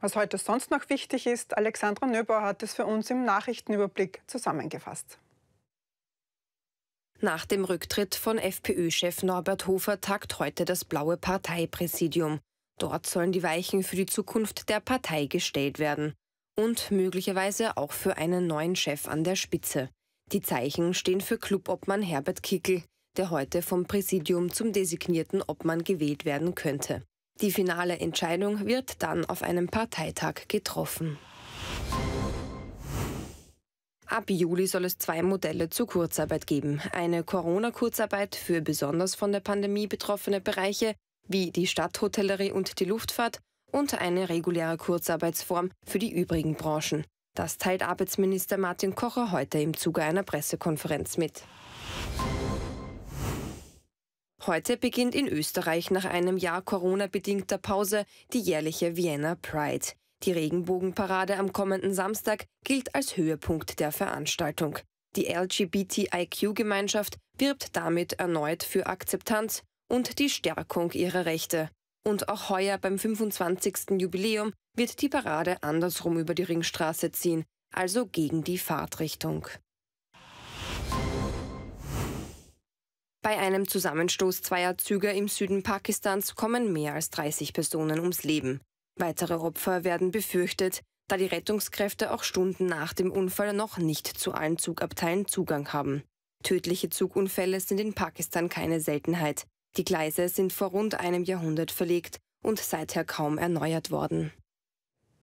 Was heute sonst noch wichtig ist, Alexandra Nöbauer hat es für uns im Nachrichtenüberblick zusammengefasst. Nach dem Rücktritt von FPÖ-Chef Norbert Hofer tagt heute das blaue Parteipräsidium. Dort sollen die Weichen für die Zukunft der Partei gestellt werden und möglicherweise auch für einen neuen Chef an der Spitze. Die Zeichen stehen für Clubobmann Herbert Kickel, der heute vom Präsidium zum designierten Obmann gewählt werden könnte. Die finale Entscheidung wird dann auf einem Parteitag getroffen. Ab Juli soll es zwei Modelle zur Kurzarbeit geben. Eine Corona-Kurzarbeit für besonders von der Pandemie betroffene Bereiche wie die Stadthotellerie und die Luftfahrt und eine reguläre Kurzarbeitsform für die übrigen Branchen. Das teilt Arbeitsminister Martin Kocher heute im Zuge einer Pressekonferenz mit. Heute beginnt in Österreich nach einem Jahr Corona-bedingter Pause die jährliche Vienna Pride. Die Regenbogenparade am kommenden Samstag gilt als Höhepunkt der Veranstaltung. Die LGBTIQ-Gemeinschaft wirbt damit erneut für Akzeptanz und die Stärkung ihrer Rechte. Und auch heuer beim 25. Jubiläum wird die Parade andersrum über die Ringstraße ziehen, also gegen die Fahrtrichtung. Bei einem Zusammenstoß zweier Züge im Süden Pakistans kommen mehr als 30 Personen ums Leben. Weitere Opfer werden befürchtet, da die Rettungskräfte auch Stunden nach dem Unfall noch nicht zu allen Zugabteilen Zugang haben. Tödliche Zugunfälle sind in Pakistan keine Seltenheit. Die Gleise sind vor rund einem Jahrhundert verlegt und seither kaum erneuert worden.